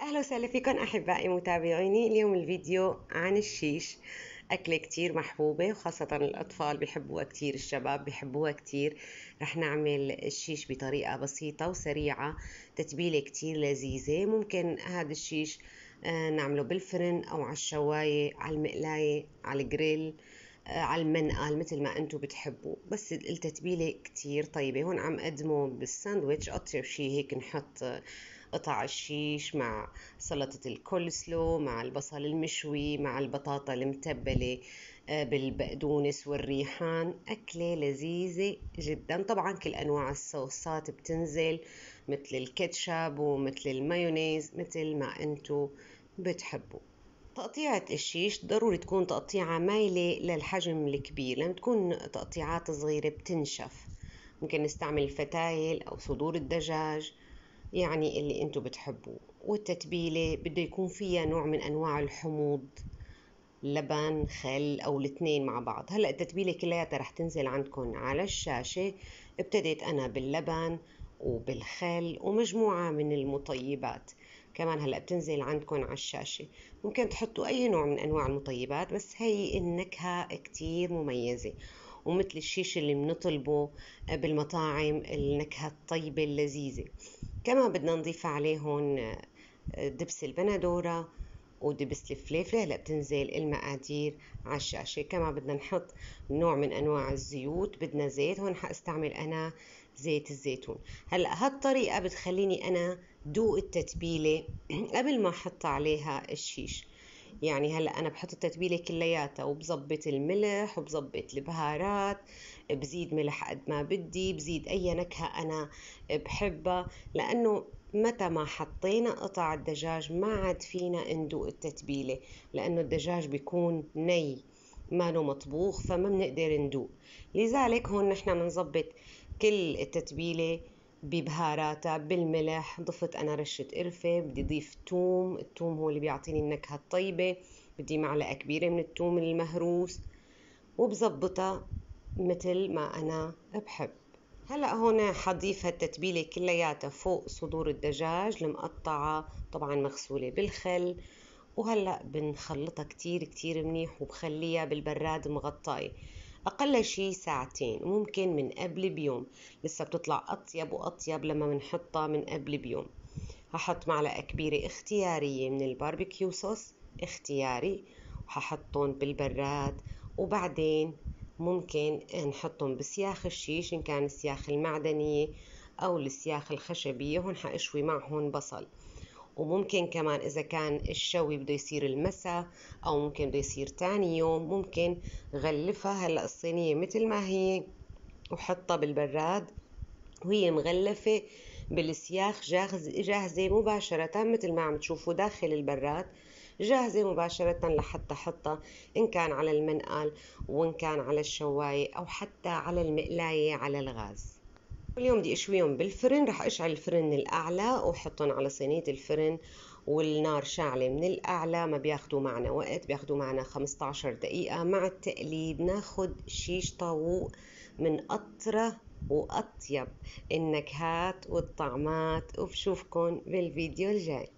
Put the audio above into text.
اهلا وسهلا فيكم احبائي متابعيني اليوم الفيديو عن الشيش اكله كتير محبوبه وخاصه الاطفال بيحبوها كتير الشباب بيحبوها كتير رح نعمل الشيش بطريقه بسيطه وسريعه تتبيله كتير لذيذه ممكن هذا الشيش آه، نعمله بالفرن او على الشوايه على المقلايه على الجريل آه، على المنقل مثل ما انتم بتحبوا بس التتبيله كتير طيبه هون عم قدمه بالساندويتش اطيب شيء هيك نحط آه، قطع الشيش مع سلطة الكولسلو مع البصل المشوي مع البطاطا المتبلة آه، بالبقدونس والريحان أكلة لذيذة جدا طبعا كل أنواع الصوصات بتنزل مثل الكاتشب ومثل المايونيز مثل ما أنتو بتحبوا تقطيعة الشيش ضروري تكون تقطيعة مايلة للحجم الكبير لأن تكون تقطيعات صغيرة بتنشف ممكن نستعمل فتايل أو صدور الدجاج يعني اللي انتو بتحبوه والتتبيلة بده يكون فيها نوع من انواع الحموض لبن خل او الاثنين مع بعض هلا التتبيله كلياتها رح تنزل عندكم على الشاشه ابتديت انا باللبن وبالخل ومجموعه من المطيبات كمان هلا بتنزل عندكم على الشاشه ممكن تحطوا اي نوع من انواع المطيبات بس هي النكهه كتير مميزه ومثل الشيش اللي بنطلبه بالمطاعم النكهه الطيبه اللذيذه كما بدنا نضيف عليهم آه، دبس البندورة ودبس الفليفلة هلا بتنزل المقادير على الشاشة كما بدنا نحط نوع من أنواع الزيوت بدنا زيت هون حاستعمل أنا زيت الزيتون هلا هالطريقة بتخليني أنا دوق التتبيلة قبل ما أحط عليها الشيش يعني هلا انا بحط التتبيله كلياتها وبظبط الملح وبظبط البهارات بزيد ملح قد ما بدي بزيد اي نكهه انا بحبها لانه متى ما حطينا قطع الدجاج ما عاد فينا ندوق التتبيله لانه الدجاج بيكون ني له مطبوخ فما بنقدر ندوق لذلك هون نحن بنظبط كل التتبيله ببهاراتها بالملح ضفت أنا رشة قرفة بدي ضيف توم التوم هو اللي بيعطيني النكهة الطيبة بدي معلقة كبيرة من التوم المهروس وبظبطها مثل ما أنا بحب هلا هون حضيف هالتتبيله كلياتها فوق صدور الدجاج المقطعه طبعا مغسوله بالخل وهلا بنخلطها كتير كتير منيح وبخليها بالبراد مغطاه أقل شي ساعتين ممكن من قبل بيوم لسه بتطلع أطيب وأطيب لما بنحطها من قبل بيوم هحط معلقة كبيرة اختيارية من الباربيكيو صوص اختياري وححطهم بالبراد وبعدين ممكن نحطهم بسياخ الشيش إن كان السياخ المعدنية أو السياخ الخشبية هون حأشوي معهم بصل وممكن كمان إذا كان الشوي بده يصير المساء أو ممكن بده يصير تاني يوم ممكن غلفها هلأ الصينية مثل ما هي وحطها بالبراد وهي مغلفة بالسياخ جاهز جاهزة مباشرة مثل ما عم تشوفوا داخل البراد جاهزة مباشرة لحتى حطها إن كان على المنقل وإن كان على الشواية أو حتى على المقلاية على الغاز كل يوم بدي اشويهم بالفرن رح اشعل الفرن الاعلى واحطهم على صينيه الفرن والنار شاعلة من الأعلى ما بياخدوا معنا وقت بياخدوا معنا 15 دقيقة مع التقليب ناخد شيش طاووق من قطرة وأطيب النكهات والطعمات وبشوفكن بالفيديو الجاي